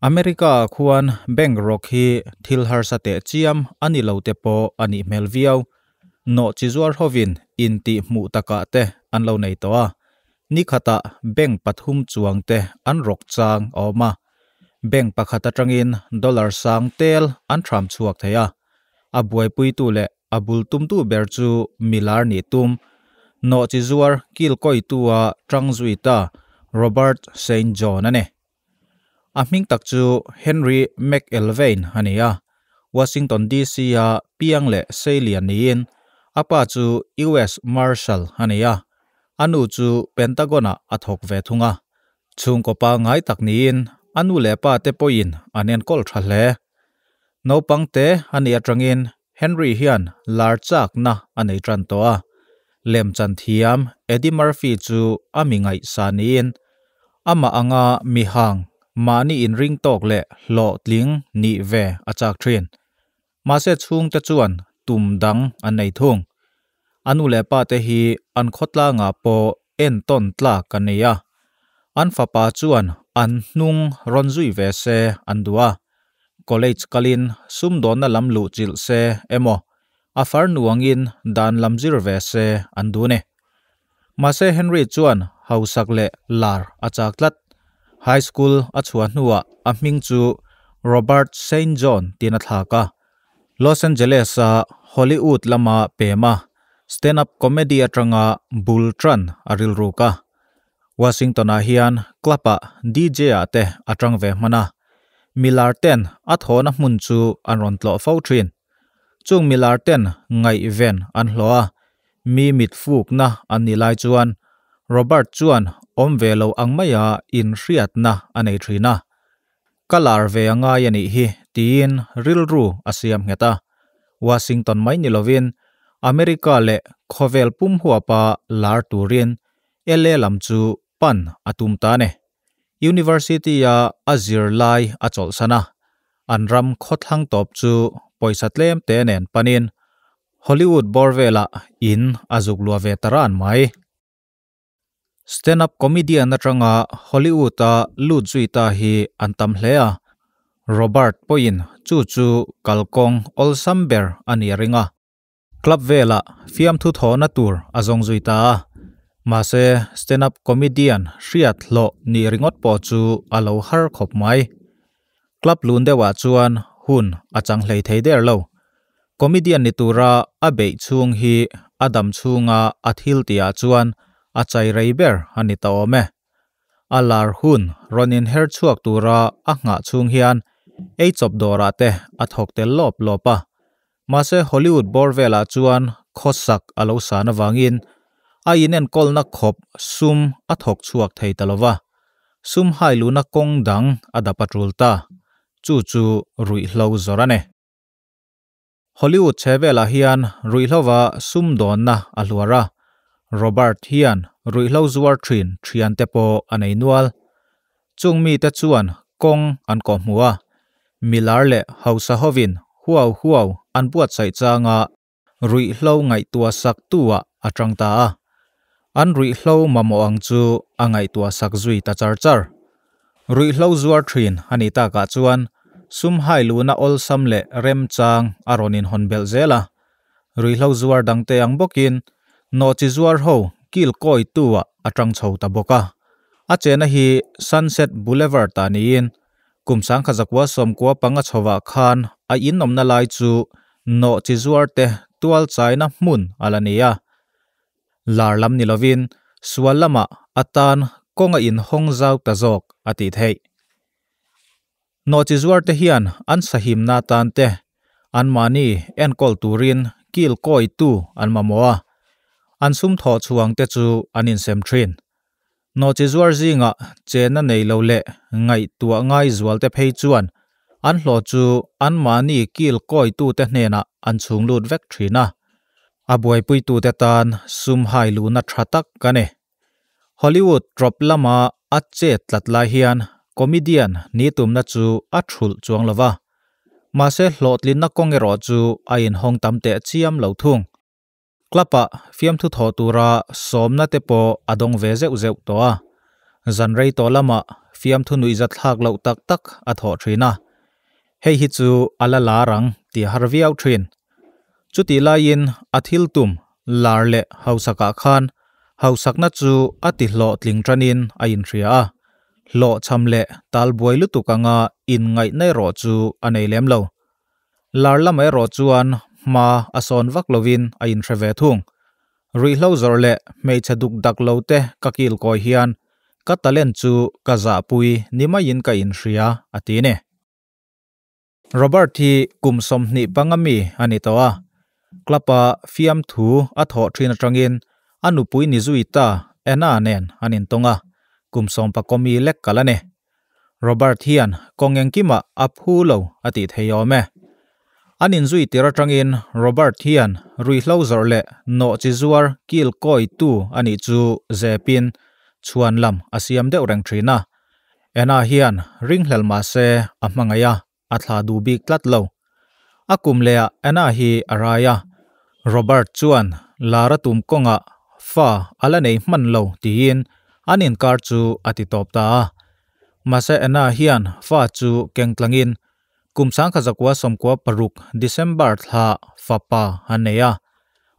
America khuan bank rock hi thil har sa te chiam ani lo te po ani mel viau no chizuar hovin in ti mu taka te an lo nei to a ni khata bank pathum chuang te an rok chang oma bank pakhata tangin dollar sang tel an tham chuak theya a buai pui tu le abul tum tu ber chu milar ni tum no chizuar kil koi tua tang zui ta robert saint john ane A ming tak zu Henry McElvain hani ya. Washington DC ya Piang le Selian ni in. A pa zu U.S. Marshall hani ya. Anu zu Pentagon a atok vetunga. Chung ko pa ngay tak ni in. Anu le pa te poin anen kol tra le. Naupang te hani atrangin Henry Hian Larzak na ani jantoa. Lem jantiyam Eddie Murphy zu Ami sa ni Ama a Mihang. มานี่อินริงตอกเละหล่อดลิงนี่เวอาจากเทรนมาเสช่วงจะจวนตุ่มดังอันในทงอันุเลปาเตฮีอันคดลางาโปเอ็นต้นตลากันเนียอันฟ้าปาจวนอันนุ่งรอนซุยเวเซอันดัว college ล a l i n sumdon na lam lu chil se emo a f น r nuangin dan l a เ j i r ve se andune ma se h e n วนเ h าสักเล s a k le lar achak lat high school a chua nuwa a ming chu Robert saint John tina thaka Los Angeles a ah, Hollywood lama pema stand up comedy atanga bultran aril ruka Washington a hian klapa DJ ate atang ve mana Millarten at hona mun chu anron tlo fo thin chung Millarten ngai ven an hloa mi mit fuk na anilai chuan Robert chuan om velo ang maya in riat na anei thina kalar ve anga yani hi tiin rilru asiam ngeta washington mai ni lovin america le khovel pum huwa pa lar turin ele lam pan atum ne university ya azir lai achol sana anram khotlang top chu poisa tlem te panin hollywood borvela in azuk lua ve taran mai stand up comedian atanga hollywood a lu chui ta hi antam hle robert poin chu chu kalkong olsamber ani ringa club vela fiam thu tho na tur azong zui ta ma se stand up comedian hriat lo ni ringot po chu alo har khop mai club lun de wa chuan hun achang hlei thei der lo comedian ni tura abe chung hi adam chunga athil tia chuan ā cāi rei bēr hāni tāʻōme. ā lār hūn rōnin hēr chuak tū rā ā ngā chuang hiān eicob dō rā te ā thok te lōp lōpa. Mā se Hollywood bōr wē lā chuān kōsak ā lau sā na wāngīn sum ā chuak thay talovā. Sum hāi lū na kōng dāng ā dāpat rūltā. Cū cū rūi hlau zōrāne. Hollywood che wē lā hiān sum dōna ā luarā. Robert hian rui lo zuar trin trian te anei nual chung mi te chuan kong an ko mua milar le hausa hovin huaw huaw an buat sai changa rui lo ngai tua sak à à tua atang ta a an rui hlo mamo ang chu angai tua sak zui ta char char rui hlo zuar thin ani ta ka chuan sum hai luna ol sam le rem chang aronin à honbel zela rui hlo zuar dangte ang bokin no chi zuar ho kil koi tuwa atang chho ta boka a chena hi sunset boulevard ta ni in kum sang kha zakwa som kwa panga chowa khan a in nom na lai chu no chi zuar te tual chaina mun alania larlam ni lovin sualama atan konga in hongzau ta jok ati thei no chi zuar te hian an sahim na tan te an mani en kol turin kil koi tu an mamoa an sum tho chuang te chu an in sem thin no chi zuar zinga ah, che na nei lo le ngai tua ngai zual te phei chuan an hlo chu an mani kil koi tu te hne na ah, an chung lut vek thina ah. a buai pui tu te tan sum hai lu na thatak kane hollywood drop lama a che tlat la hian comedian ni tum na chu a thul chuang lova ma se hlot lin na kong ero chu a in hong tam te chiam lo thung klapa fiam thu tho tura somna te po adong ve zeu zeu to a zan rei to lama fiam thu nui zat thak lo tak tak a tho thina hei hi chu ala la rang ti harviau thrin chu ti la in athil tum lar le hausaka khan hausakna chu ati hlo tling tranin a in thria a lo cham le tal boi lu tu kanga in ngai nei ro chu anei lem lo lar lamai ro chuan มาอสอนวักลวินอินเทรเวทุงรีเลวจอร์เล่ไม่จะดุกดักเลวเตกักกิลกอยฮิอันกัตเลนจูกะจาปุยนิมายินกัยินเชียอัตีเน่โรเบิร์ตที่กุมสมนิปังมีอันนี้ตัวกลับมาฟิมทูอัทหอทรีนจังอินอันุปุยนิจุอิตาเอน่าเนนอันนี้ตรงอ่ะกุมสมปะกมีเล็กกันละเนโรเบิร์ตเฮียนกงเงงกิมาอับฮูโลอัติเทยอเม่ anin zui tira tangin Robert hian rui hlau zor le no chi zuar kil koi tu ani chu Ze Pin, chuan lam asiam deuh reng thina ena hian ring helma se amangaya athla du bi klat lo akum le ena hi araya Robert chuan lara tum konga fa ala nei man lo tiin anin kar chu ati top ta mase ena hian fa chu kengtlangin kumsang khajakwa somkwa paruk December tha fapa haneya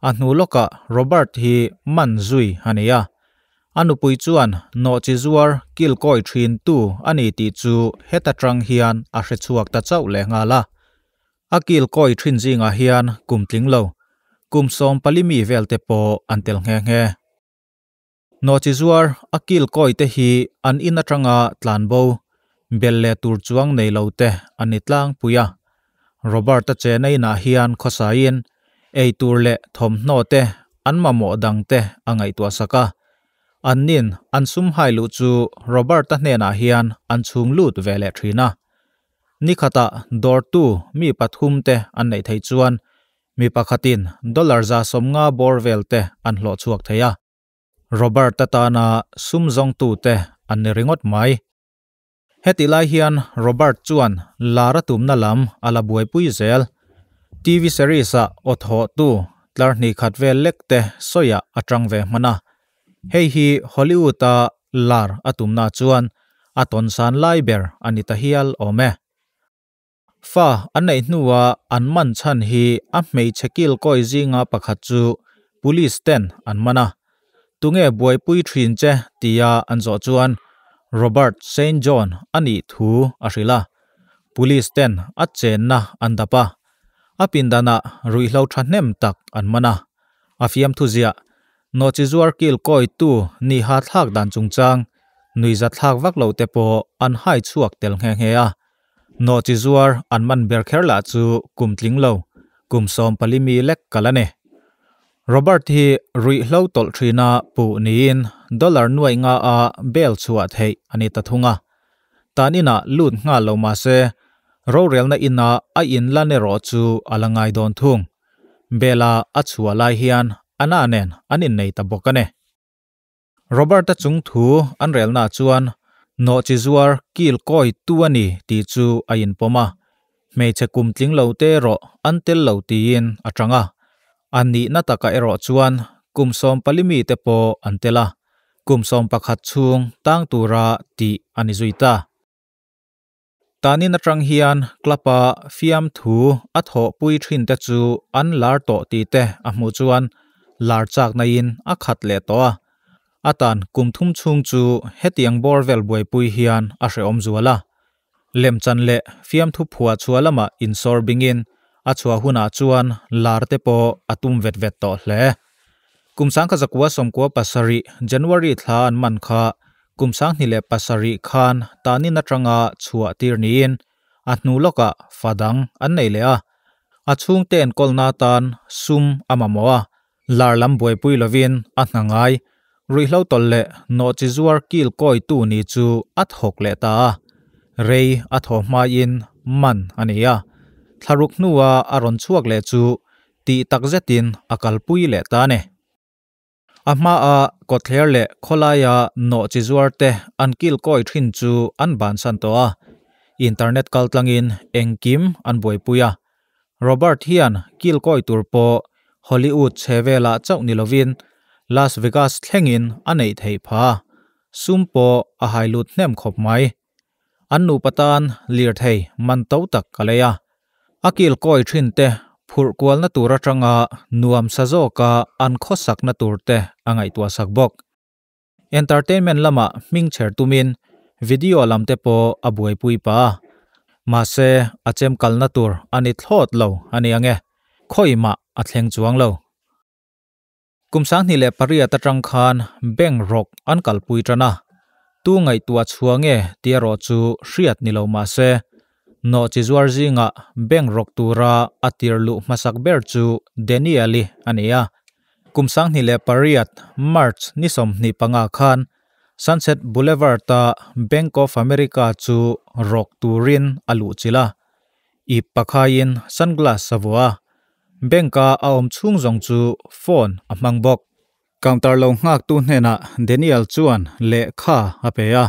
anu loka Robert hi manzui haneya anu pui chuan no chi zuar kil koi thin tu ani ti chu heta trang hian a hre chuak ta chau le nga la akil koi thin jinga hian kumtling lo kum som palimi velte po antel nge nge no chi zuar akil koi te hi an in atanga tlanbo belle tur chuang nei lote anitlang puya robert che nei na hian khosain ei tur le thom no te anma mo dang te angai tua saka annin ansum hai lu chu robert ta hne na hian an chung lut vele thina nikhata dor tu mi pathum te an nei thei chuan mi pakhatin dollar za somnga borvel te an lo chuak theya robert ta ta na sum zong tu te an ringot mai hetilai hian Robert Chuan lara tum tumna lam ala buai pui zel TV series a otho tu tlar ni khatve lekte soya atangve mana hei hi Hollywood a lar atumna chuan aton san laiber anita hial ome fa anei nuwa anman chan hi a mei chekil koi zinga pakhat chu police ten anmana tunge buai pui thrin che tia anzo chuan Robert St. John ani thu asila police ten achen na andapa apindana ruihlo thahnem tak anmana afiam thuzia no chizuar kil koi tu ni ha thak dan chungchang nuiza thak vak lo te po an hai chuak tel nge nge a no chizuar anman ber kherla chu kumtling lo kum som palimi lek kalane Robert hi rui hlo tol thrina pu ni in dollar nuai nga a bel chua thei ani ta thunga tani na lut nga lo ma se ro rel na ina a in la ne ro chu alangai don thung bela a chua lai hian ana nen ani nei ta bokane Robert ta chung thu an rel na chuan no chi zuar kil koi tuani ti chu a in poma me che kum tling lo te ro antel lo ti in atanga ani na taka ero chuan kumsom palimi te po antela kumsom pakhat chung tang tura ti ani zuita tani na trang hian klapa fiam thu atho pui thrin te chu an lar to ti te a mu chuan lar chak na in a khat le to atan kum thum chung pui hian a re om zuala chan le fiam thu phua chuala ma in sor bingin chua achua huna chuan larte po atum vet vet to hle kumsang kha zakwa somko pasari january thlan man kha kumsang ni le pasari khan tani na tanga chua tirni in atnu loka fadang an nei le a achung ten kolna tan sum amamoa larlam boy pui lovin atnangai ruihlo tolle no chi zuar kil koi tu ni chu athok le ta rei atho mai in man ania thlaruk nuwa aron chuak le chu ti tak jetin akal pui le ta ne ahma a ko thler le khola ya no chi zuar te ankil koi thrin chu an ban san to a internet kal o b e r t hian kil koi tur po hollywood chevela chau ni lovin las vegas thlengin anei thei pha sum po a hailut nem khop mai a n akil koi thin te phur kwal na tura changa nuam sa zo ka an kho sak na tur te angai tua sak bok entertainment lama ming cher tu min video lam te po pui pa ma se kal na tur ani thot lo ani ange ma athleng chuang lo kumsang ni le khan beng rok an kal pui tra na tu ngai tua chuange tiaro chu hriat ni lo no chi zuar zi nga beng rok tu ra atir lu masak ber chu deniali ania kum sang ni le pariat march ni som ni panga khan sunset boulevard ta bank of america chu rok tu rin alu chila i pakhayin sunglass sawa bank ka aom chu phone amang bok counter ngak tu hne na le kha apeya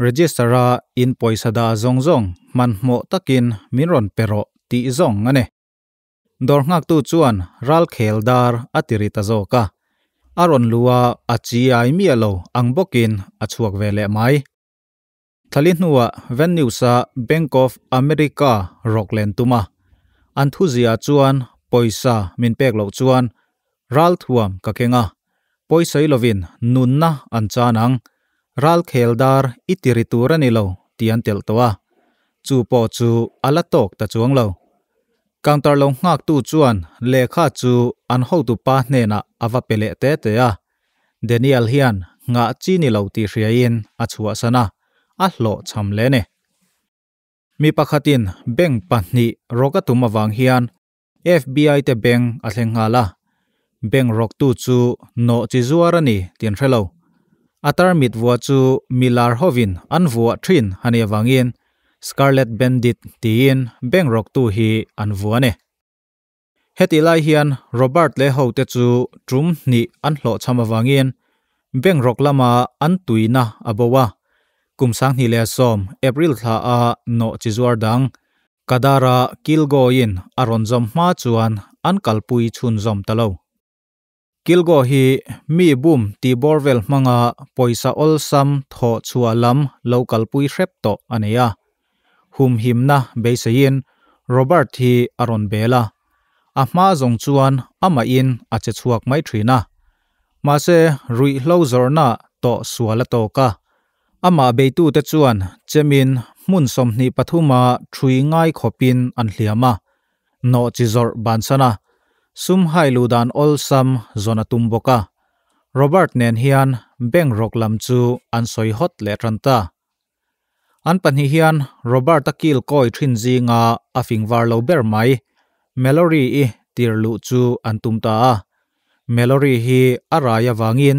registera in poisada zong zong man mo takin minron pero ti zong ane dor ngak tu chuan ral kheldar atirita zo ka aron lua achi ai mi alo angbokin achuak vele mai thali hnuwa venue sa bank of america rockland tuma an thu chuan poisa min pek lo chuan ral thuam ka kenga poisai lovin nunna Anchanang. ral kheldar itiritu tura nilo tian tel towa chu po chu ala tok ta chuang lo counter lo ngak tu chuan le kha chu an ho tu pa ne na ava pele te te ya daniel hian nga chi ni lo ti ria in a chuwa sana a hlo cham le ne mi pakhatin beng panni roka tuma wang hian fbi te beng a thleng la, beng rok tu chu no chi zuarani tin thelo atar mit vua chu milar hovin an vua thin hani awangin e scarlet bandit tiin bengrock tu hi an vua ne heti lai hian robert le ho te chu trum ni an hlo chama wangin bengrock lama an tuina abowa kumsang ni le som april tha a no chizuar dang kadara kilgoin aron zom ma chuan an kalpui chhun zom talo kilgo hi mi bum ti borvel manga poisa olsam tho chualam local pui rep to aneya hum him na beisein robert hi aron bela a ma zong chuan ama in a che chuak mai thrina ma se rui hlo zor na to sualato ka ama beitu te chuan chemin mun som ni pathuma thui ngai khopin an hliama no chi zor bansana sum hai ludan ol sam zona tumboka robert nen hian beng rok lam chu an soi hot le tranta an pan hi hian robert akil koi thin ji nga a fing var lo ber mai Melory i tir lu chu an tum ta Melory melody hi araya wangin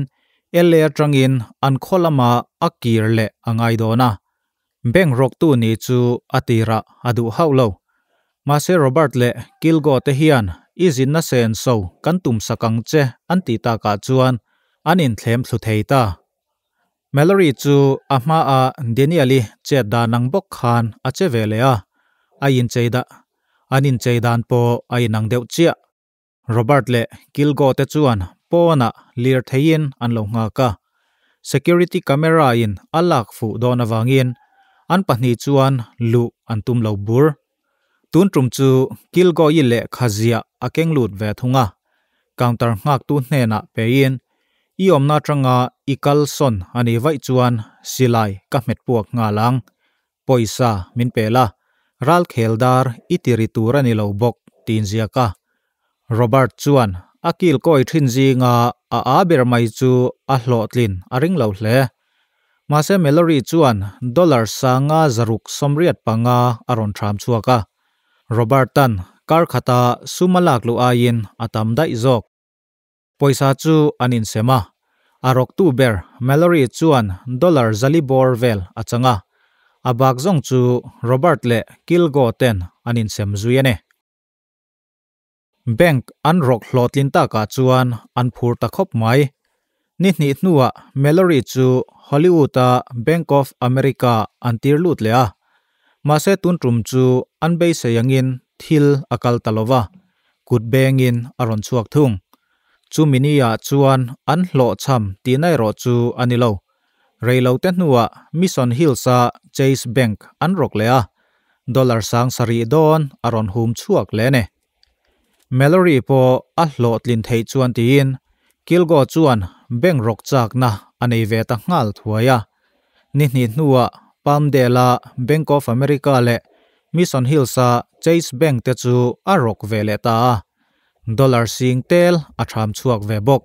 ele atangin an kholama akir le angai dona beng rok tu ni chu atira adu haulo ma se robert le kilgo te hian izin na sen so kan tum sakang che an ta ka chuan anin thlem thlu thei Mallory chu a a Danieli che da nang bok khan a che vele a a cheida anin cheidan po ai nang deuh chia Robert le Kilgo te chuan po na lir thein an lo nga ka security camera in alak fu donawangin an pahni chuan lu antum lo bur tun trum chu kil go i le khazia akeng lut ve thunga counter ngak tu hne na pein i omna tanga ikal son ani vay chuan silai ka met puak nga lang poisa min pela ral kheldar itiri tura ni lo bok tin zia ka robert chuan akil koi thin ji nga a a ber mai chu a ring aring lo hle ma se melori chuan dollar sanga zaruk somriat panga aron chua ka. Robertan kar khata sumalak lu ayin atam da izok. Poisa chu anin sema. Arok tu ber Mallory chuan dollar zali vel achanga. Abak zong chu Robert le kilgo ten anin sem zuyane. Bank an rok hlotlin ta ka chuan an phur ta khop mai. Ni ni nuwa Mallory chu Hollywood a Bank of America an tir lut le a. Mase tun trum chu anbay sayangin til akal talovah, gud bengin aron chuak thung. Chumini ya chuan an lo cham tinai ro chu anilaw. Raylaw ten nuwa, mison hil sa Chase Bank an rok le ah. Dolar sang sari idon aron hum chuak le Mallory po ah lo tlin thay chuan ti in, chuan beng rok chak na anay vetak ngal thuwaya. Ninit nuwa, ปัมเดล่าบงก์ออฟอเมริกาเละมิสันฮิลส์เจสแบงก์เตจูอารกเวเลตาดอลลาร์ซิงเทลอัทรามชวกเวบก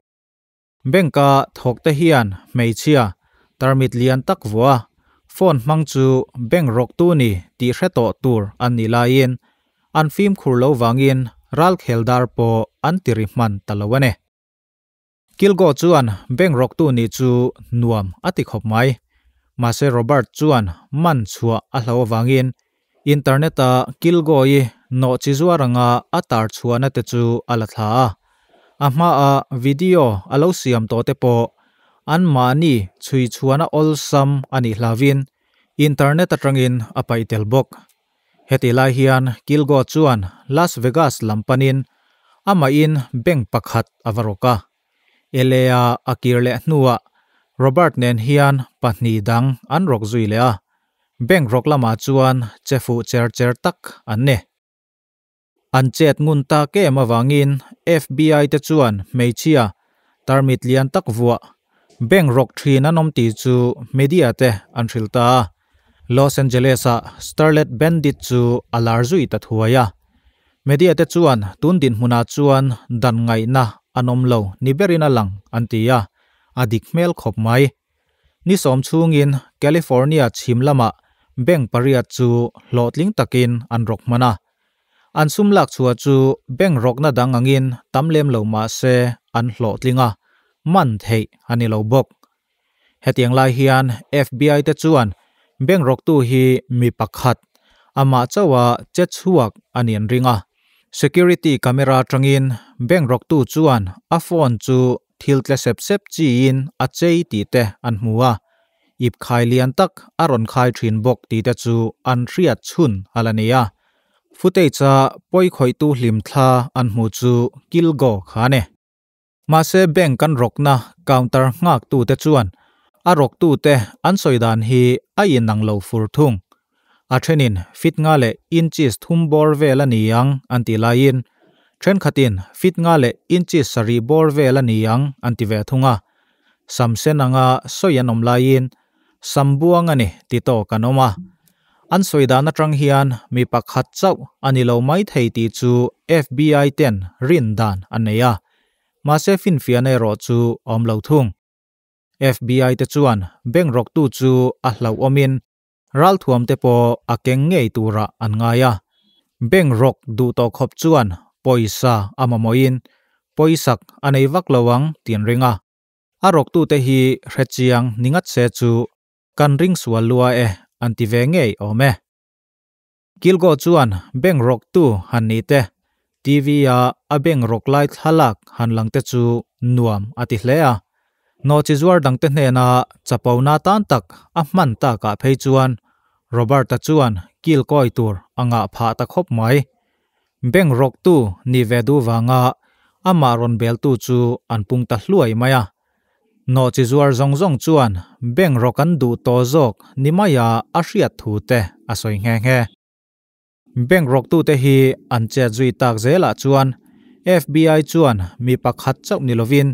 แบงก์กาถกตะเฮียนไม่เชียตารมิดเลียนตักวัวฟอนมังจูแบงก์รกตูนีตีเรตโตตูร์อันนิลายินอันฟิมคูโลวังอินรัลเคลดาร์โปอันติริมันตะลวเนกิลโกจวนแบงก์รกตูนีจูนวมอติคบไม Mase Robert chuan man chua a hlaw wangin interneta kilgoi no chizua ranga atar chuana te chu ala thla a ama a video alo siam to te po an mani chui chuana olsam ani hlavin internet atangin apaitel bok heti lai hian kilgo chuan las vegas lampanin ama in bank pakhat avaroka elea akirle hnuwa Robert nen hian pahni dang an rok zui Lea, a. Bank rok lama chuan chefu cher cher tak an ne. An chet ngun ta ke ma wangin FBI te chuan meichia tarmit lian tak vua. Bank rok thin anom ti chu media te an thil ta. Los Angeles a Starlet Bandit chu alar zui ta thuaya. Media te chuan tun din huna chuan dan ngai na anom lo ni berina lang antia. a dik mel khop mai ni som chungin California chimlama bank paria chu lotling takin an rok mana an sum lak chua chu bank rok na dang angin tamlem lo ma se an lotlinga man thei ani lo bok hetiang lai hian FBI te chuan bank rok tu hi mi pakhat ama chawa che chuak anian ringa security camera tangin bank rok tu chuan a phone chu thil tle sep sep chi in a chei ti te an mu ip khai lian tak aron khai thin bok ti te chu an thria chhun alania fute cha poi khoi tu hlim tha an mu chu go khane ma se bank kan na counter ngak tu te chuan a rok tu te an soidan hi a in nang lo fur thung a thenin fit nga le inches thum bor vel ani ang anti lain thren khatin fit nga le inchi sari bor vela ni ang antive thunga samsen anga soyanom lain sambuang ani tito kanoma an soida na trang hian mi pakhat chau ani lo mai thei ti chu FBI 10 rin dan aneya ma se fin fiane ro chu om lo thung FBI te chuan beng rok tu chu a hlau omin ral thuam te po akeng ngei tura an ngaya beng rok du to khop chuan poisa amamoin poisak anei vak lawang tian ringa arok tu te hi hrechiang ningat se chu kan ring sual lua e anti ve ngei ome kilgo chuan beng rok tu han ni te tv a a beng rok lai thalak han lang te chu nuam ati hle a no chi zuar dang te hne na chapo na tan tak a man ta ka phei chuan robert ta chuan kil koi tur anga pha ta khop mai beng rok tu ni ve du wa nga ama ron bel tu chu an pung ta hluai maya no chi zuar zong zong chuan beng rok an du to zok ni maya a hriat thu te a soi nge nge beng rok tu te hi an che zui tak zela chuan FBI chuan mi pakhat chok ni lovin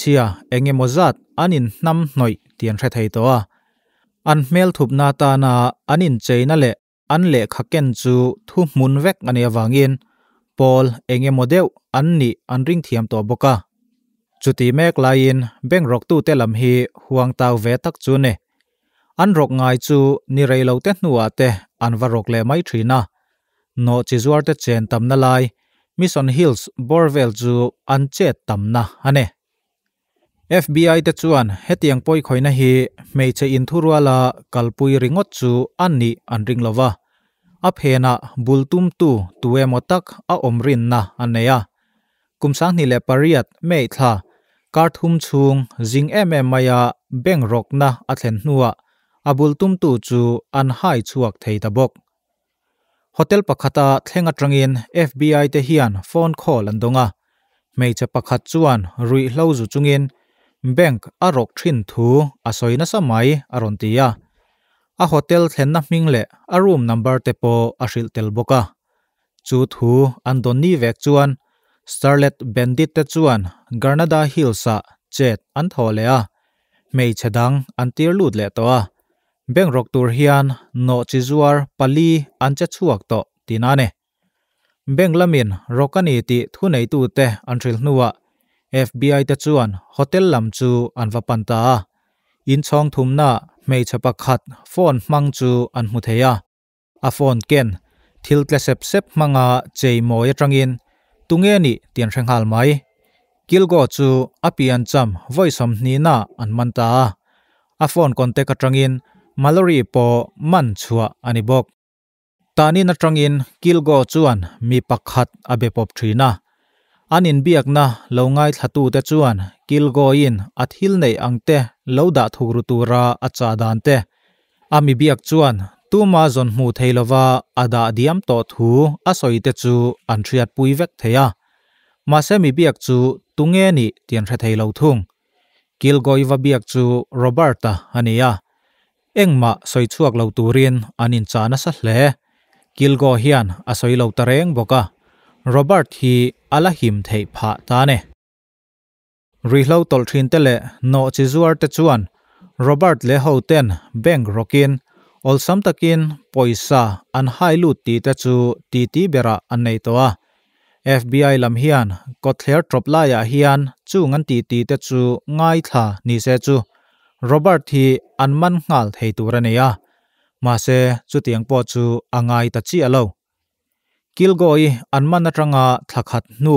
chia enge mozat anin nam noi tian hre thei to a an mel thup na ta na anin cheina le an le kha ken chu thu mun vek ani awangin pol engemodeu an ni an ring thiam to boka chuti mek lain beng rok tu te lam hi huang taw ve tak chu ne an rok ngai chu ni rei lo te nuwa te an va rok le mai thrina no chi zuar te chen tam na lai mission hills borvel chu an che tam na ane FBI te chuan hetiang poi khoina hi meiche in thurwala kalpui ringot chu anni an ring lova a phena bultum tu tuwe motak a omrin na aneya kumsang ni le pariat mei tha karthum chung jing em em maya beng rok na a thlen nuwa abultum tu chu an hai chuak theita bok hotel pakhata thlenga tangin FBI te hian phone call an donga meiche pakhat chuan rui hlo zu chungin bank a rok thin thu a soina samai aron tia a hotel thlenna hming le a room number te po a hril tel boka chu thu an don ni vek chuan starlet bandit te chuan garnada hills a chet an thole a mei chedang an tir lut le to a bank rok tur hian no chi zuar pali an che chuak to tinane bank lamin rokani ti thu nei tu te an hril nuwa FBI ตะจวนโฮเทลลำจูอันวปันตาอินชองทุมนาไม่เฉพาะขัดฟอนมังจูอันมุเทียอาฟอนเกนทิลเกเซปเซปมังอาเจมอยตรังอินตุงเอนี่เตียนเชงฮัลไหมกิลโกจูอัิยันจำไว้สมนีนาอันมันตาอาฟอนคอนเทกตรังอินมาลรีปอมันชัวอันิีบกตานีนัตรังอินกิลโกจวนมีปักขัดอเบปอบทรีนา anin biak na lo ngai thatu te chuan kilgoin athil nei angte loda thugru tura acha dan te ami biak chuan ma zon mu theilowa ada diam to thu asoi te chu an thriat pui vek theya ma se mi biak chu tunge ni tian thra theilo thung kilgoi va biak chu roberta ania engma soi chuak lo turin anin chana sa hle kilgo hian asoi lo tareng boka Robert hi ala him thei pha ta ne rihlo tol thin tele no chi zuar te chuan Robert le ho ten bank rokin ol sam takin poisa an hai lu ti te chu ti ti bera an nei to FBI lam hian kotler tropla ya hian chu ngan ti ti te chu ngai tha ni se chu Robert hi an man ngal thei tur ania ma se chu tiang po chu angai ta chi alo Kīlgōi ānmān nātra ngā thākhāt nū,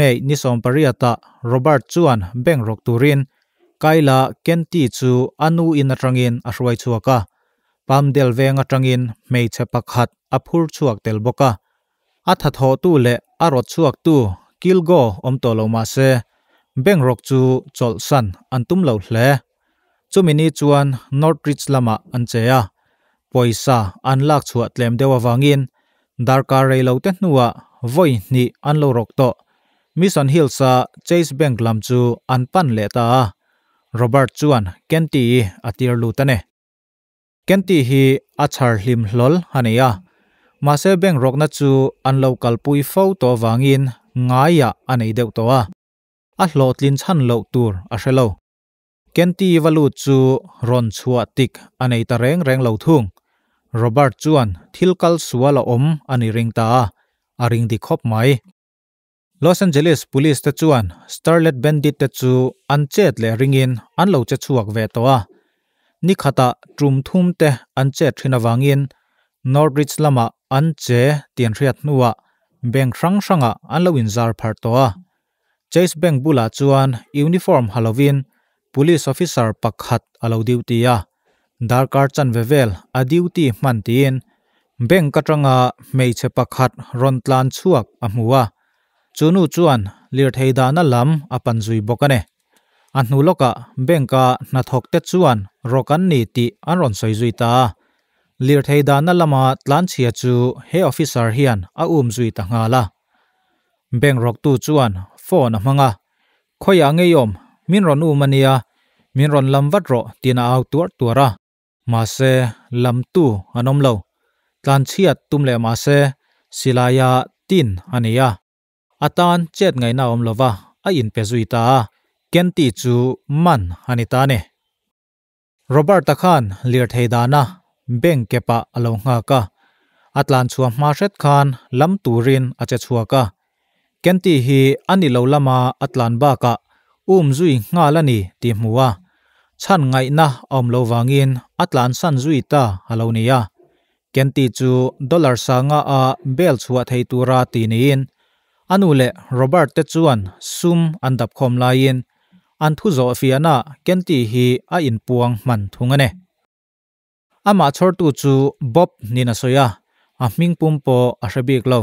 mei nisōng pariata Robert zuwan bēng rōk tū rīn, kaila kentī zu ānū ī nātra ngīn āshwai tū waka, pāmdēl wē ngātra ngīn mei thē pākhāt āphūr tū wak tēl boka. Āthathō tū le ārōt tū wak tū, kīlgō om tōlau māse, bēng rōk zu tsōlsān āntumlau lē. Tūminī zuwan nōt rīts lāma āntēyā, pōi sā ānlāk tū atlēmdewa darkar rei lo te hnuwa voi ni an lo rok to mission hills a chase bank lam chu an pan le ta robert chuan kenti atir lu ta ne kenti hi achar hlim hlol hania mase bank rokna chu an lo kalpui fo to wangin ngaya anei deuh to a a hlo tlin chan lo tur a hrelo kenti valu chu ron chhuatik anei ta reng reng lo thung เบิร์ตจวนทิลกัลสวาลอมอันริงตาอาริงดิคบไหมลอสแอนเจลิสพุลิสตะจวนสตาร์เลตเบนดิตตะจูอันเจตเลริงอินอันเลาจะชวกเวตัวนิคตะตรุมทุ่มเตอันเจตทินวังอินนอร์ดริชลามาอันเจเตียนเรียดนัวเบงครั้งสังอันเลวินซาร์พาร์ตัวเจสเบงบุลาจวนยูนิฟอร์มฮาโลวีนพลิส p อ l i c e o f f i ั e r ั a k h า t a วิ d ต t y า darkar chan vevel adiuti mantin beng katanga mei che pakhat rontlan chuak amuwa chunu chuan lir theida na lam apan zui bokane anhu loka beng ka na thok te chuan rokan ni ti an ron soi zui ta lir theida na lama tlan chia chu he officer hian a um zui ta nga la beng rok tu chuan phone a manga khoya nge min ron u mania min ron lam vat ro au tuar tuara मासे लमतु अनोमलो तानछिया तुमले मासे सिलाया तीन अनिया अतान चेत ngai ना ओमलोवा आइन पेजुइता केंति चु मान हनिताने रोबर्ट खान लियर थेदाना बेंग केपा अलोङा का अतलान छुआ माशेत खान लमतु रिन अचे छुआ का केंति हि अनिलोलामा अतलान बा का उमजुइ ngalani chan ngay na om lo wangin atlan san zui ta halo nia kenti chu dollar sanga a bel chuwa thei tura ti niin anule robert te chuan sum andap khom lain an thu zo fiana kenti hi a in puang man thungane ama chhor tu chu bob nina soya a ming po a hrebik lo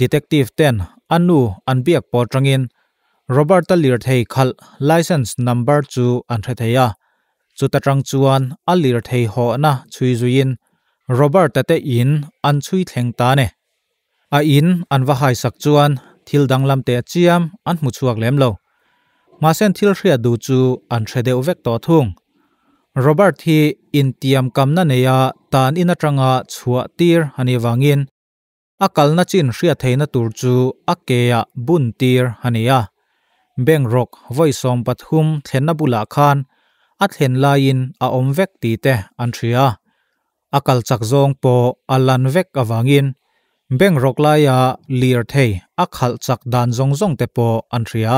detective ten anu an biak po trangin. Roberta lirthei lir khal license number 200 thaya chu ta trang chuan alir lirthei ho na chuizuin Roberta te in an chuithleng ta ne a in an vahai sak chuan thil danglam te chiam an mu chuak lem lo ma sen thil ria du chu an thadeu vek to thung robert hi in tiam kam na ne ya tan in a chua tir hani wangin a kal na chin ria theina tur chu a ke a buntir hani ya บงรกไว้สอมปัดหุมเทนบุลาคานอัดเห็นลายินอาอมเวกตีเตอันเชียอากัลจักจงโปอาลันเวกอวังอินเบงรกลายาเลียร์เทยอาขัลจักดานจงจงเตโปอันเชีย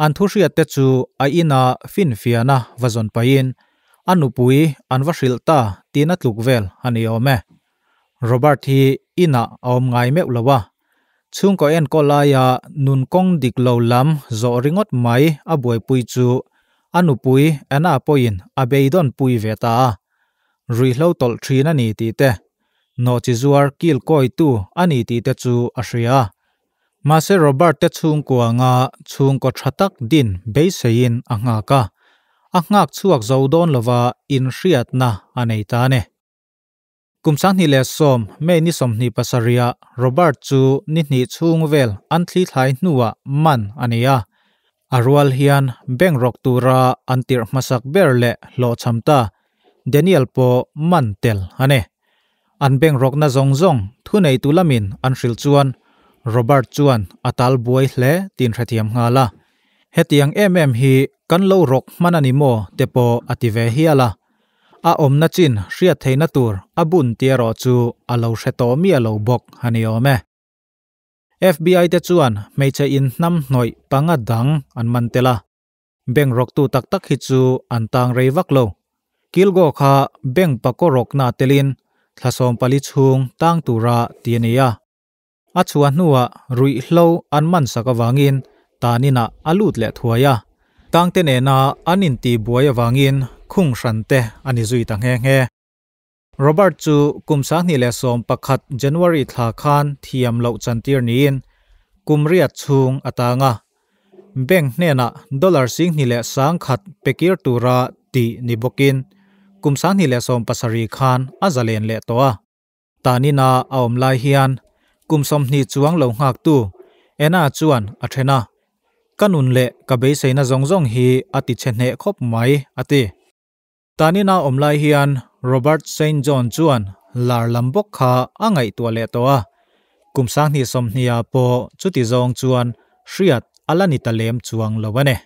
อันทุเรียเตจูไออินาฟินฟิอานาวจนไปอินอันอุปุยอันวชิลตาตีนัดลุกเวลอันยีอมเมโรเบิร์ตีอินาอมไงเมอุลวา chung ko en ko la ya nun kong dik lo lam zo ringot mai a boy pui chu anu pui ana poin a beidon pui veta ri hlo tol thrin ani ti te no chi zuar kil koi tu ani te chu a shria mase te chung ko nga chung ko din be a nga ka a ngak chuak zo don lova in na anei kumsang ni le som me ni som ni pasaria robert chu ni ni chung vel an thli thlai nuwa man ania arwal hian beng rok ra antir masak ber le lo chamta daniel po man tel hane an beng rok na zong zong thunei nei tulamin an hril chuan robert chuan atal buai hle tin hrathiam ngala hetiang mm hi kan lo rok manani mo tepo ative hiala อาอมนัจินเสียเทนตูร์อบุนเตียรอจูอาเลาเชตอมีอาเลาบกฮันยอมเอ FBI เตจวนไม่ใช่อินน้ำหน่อยปังอัดดังอันมันเตละเบ่งรกตูตักตักฮิจูอันต่างเรวักโลกิลโกคาเบ่งปะกรกนาเตลินทะสมปลิชุงตังตูระเตียนียาอาชวนนัวรุยโลอันมันสกวางินตานินะอลูดเลทัวยาตังเตเนนาอันนินตีบวยวางินคุ้งสันเตอันดี้จยต่างแห่งแห่โรบาร์ตจูกุมสังนิเลสอมประคัดือนวารีาคมที่ยามเล่จันทร์นี้กุมเรียดชุงอตางะแบงเนน่าดอลลาร์สิงนิเลสังขัดเปกิร์ตูระตีนิบกินกุมสังนิเลสอมปัสรีคานอาจเลนเลตัวตานินาอมลายเฮียนกุมสมนิจวงเล่หักตูเอนาจวนอัชนากันุนเลกะเบยเซนจงจงฮีอาติเชนเนคบไหมอาติตอนนี้นาอมไลเฮียนโรเบิร์ตเซนจอนจวนลาร์ลัมบกคาอัางไอตัวเลตัวกุมสางที่สมเนียโปจุติจงจวนเสียดอลานิตาเลมจวงลวเน่